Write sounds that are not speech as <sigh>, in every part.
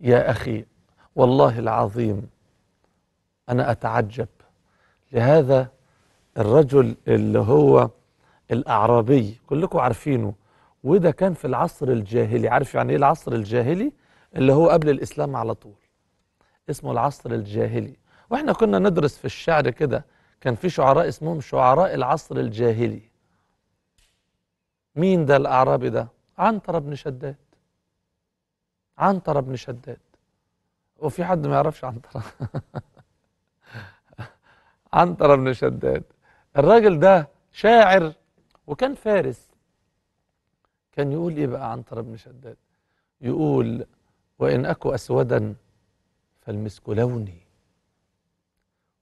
يا أخي والله العظيم أنا أتعجب لهذا الرجل اللي هو الأعرابي كلكم عارفينه وده كان في العصر الجاهلي عارف يعني إيه العصر الجاهلي اللي هو قبل الإسلام على طول اسمه العصر الجاهلي وإحنا كنا ندرس في الشعر كده كان في شعراء اسمهم شعراء العصر الجاهلي مين ده الأعرابي ده؟ عنتر بن شداد عنترة بن شداد وفي حد ما يعرفش عنترة <laughs> عنترة بن شداد الراجل ده شاعر وكان فارس كان يقول ايه بقى عنترة بن شداد يقول وإن اكو أسودا فالمسك لوني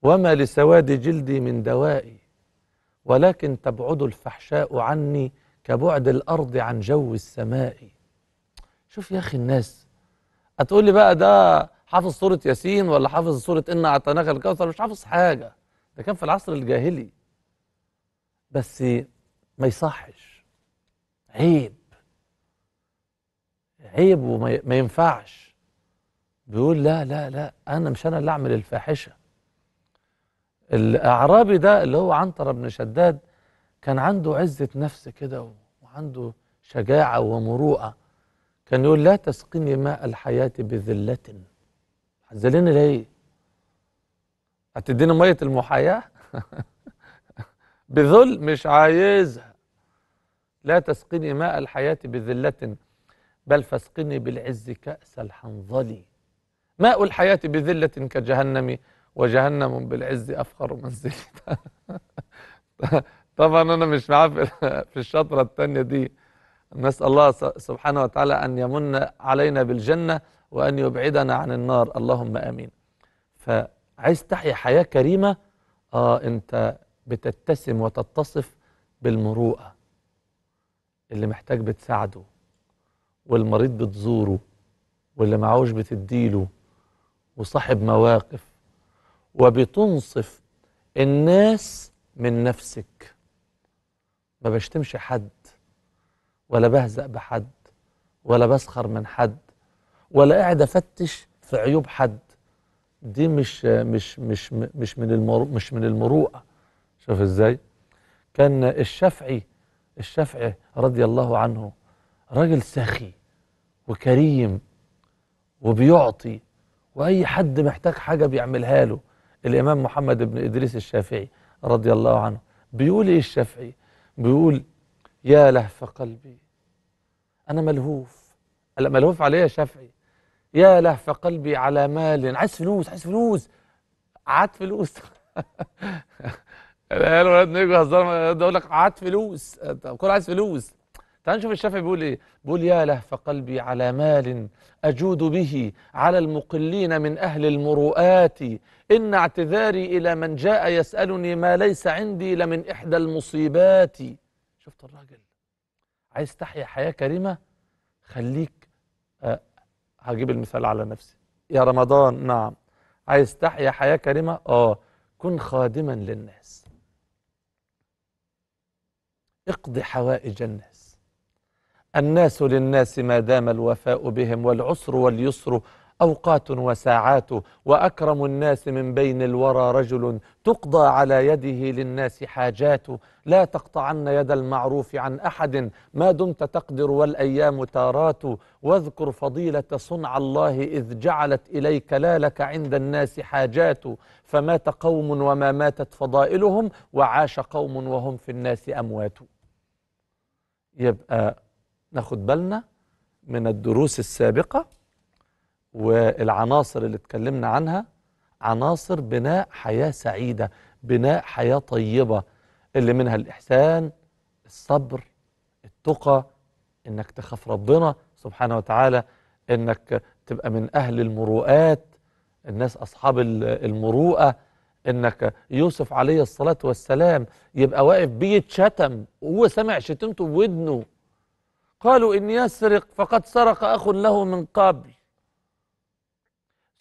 وما لسواد جلدي من دوائي ولكن تبعد الفحشاء عني كبعد الأرض عن جو السماء شوف يا اخي الناس هتقول لي بقى ده حافظ سوره ياسين ولا حافظ سوره إن اعطيناك الكوثر مش حافظ حاجه ده كان في العصر الجاهلي بس ما يصحش عيب عيب وما ينفعش بيقول لا لا لا انا مش انا اللي اعمل الفاحشه الاعرابي ده اللي هو عنتر بن شداد كان عنده عزه نفس كده وعنده شجاعه ومروءه كان يقول لا تسقني ماء الحياة بذلة هتذلني ليه؟ هتديني مية المحاياة؟ <laughs> بذل مش عايزها لا تسقني ماء الحياة بذلة بل فاسقني بالعز كأس الحنظل ماء الحياة بذلة كجهنم وجهنم بالعز أفخر منزلي <laughs> طبعا أنا مش معاه <laughs> في الشطرة الثانية دي نسأل الله سبحانه وتعالى أن يمن علينا بالجنة وأن يبعدنا عن النار اللهم آمين فعايز تحيا حياة كريمة آه أنت بتتسم وتتصف بالمروءة اللي محتاج بتساعده والمريض بتزوره واللي معهوش بتديله وصاحب مواقف وبتنصف الناس من نفسك ما بشتمش حد ولا بهزأ بحد ولا بسخر من حد ولا قاعد افتش في عيوب حد دي مش مش مش مش من المرو مش من المروءه شوف ازاي كان الشافعي الشافعي رضي الله عنه راجل سخي وكريم وبيعطي واي حد محتاج حاجه بيعملها له الامام محمد بن ادريس الشافعي رضي الله عنه بيقول ايه الشافعي بيقول يا لهف قلبي أنا ملهوف هلا ملهوف عليه إيه يا شافعي يا لهف قلبي على مال عايز فلوس عايز فلوس عاد فلوس <laughs> العيال ولاد نيجوا هزار يقول لك عاد فلوس كل عايز فلوس تعال نشوف الشافعي بيقول ايه بيقول يا لهف قلبي على مال اجود به على المقلين من اهل المروءات ان اعتذاري الى من جاء يسالني ما ليس عندي لمن احدى المصيبات شفت الراجل عايز تحيا حياه كريمه خليك أه هجيب المثال على نفسي يا رمضان نعم عايز تحيا حياه كريمه اه كن خادما للناس اقضي حوائج الناس الناس للناس ما دام الوفاء بهم والعسر واليسر أوقات وساعات وأكرم الناس من بين الورى رجل تقضى على يده للناس حاجات لا تقطعن يد المعروف عن أحد ما دمت تقدر والأيام تارات واذكر فضيلة صنع الله إذ جعلت إليك لا لك عند الناس حاجات فمات قوم وما ماتت فضائلهم وعاش قوم وهم في الناس أموات يبقى ناخد بالنا من الدروس السابقة والعناصر اللي اتكلمنا عنها عناصر بناء حياة سعيدة بناء حياة طيبة اللي منها الإحسان الصبر التقى إنك تخاف ربنا سبحانه وتعالى إنك تبقى من أهل المروءات الناس أصحاب المروءة إنك يوسف عليه الصلاة والسلام يبقى واقف بيتشتم وهو سمع شتمته بودنه قالوا إن يسرق فقد سرق أخ له من قبل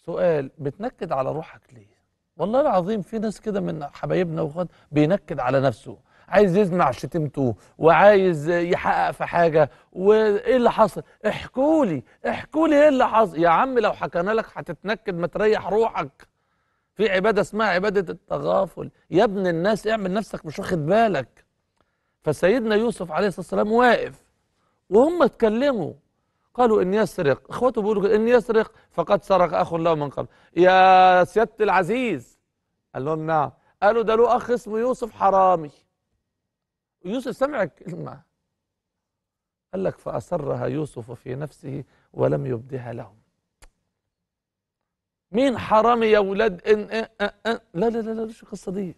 سؤال بتنكد على روحك ليه والله العظيم في ناس كده من حبايبنا وخد بينكد على نفسه عايز يزنع شتمته وعايز يحقق في حاجه وايه اللي حصل احكوا لي احكوا لي ايه اللي حصل يا عم لو حكينا لك هتتنكد ما تريح روحك في عباده اسمها عباده التغافل يا ابن الناس اعمل نفسك مش واخد بالك فسيدنا يوسف عليه الصلاه والسلام واقف وهم اتكلموا قالوا إن يسرق إخوته بيقولوا إن يسرق فقد سرق أخ له من قبل يا سيادة العزيز قال لهم نعم قالوا ده له أخ اسمه يوسف حرامي يوسف سمع الكلمة قال لك فأسرها يوسف في نفسه ولم يبدها لهم مين حرامي يا ولاد إن إن إن إن لا لا لا لا شو القصة دي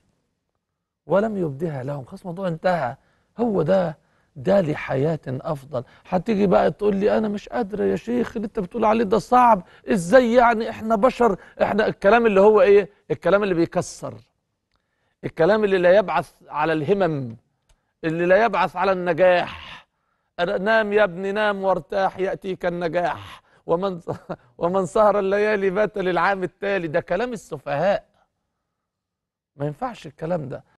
ولم يبدها لهم خلاص الموضوع انتهى هو ده ده لحياة أفضل هتيجي بقى تقول لي أنا مش قادرة يا شيخ اللي أنت بتقول عليه ده صعب إزاي يعني إحنا بشر إحنا الكلام اللي هو إيه الكلام اللي بيكسر الكلام اللي لا يبعث على الهمم اللي لا يبعث على النجاح نام يا ابني نام وارتاح يأتيك النجاح ومن ومن سهر الليالي بات للعام التالي ده كلام السفهاء ما ينفعش الكلام ده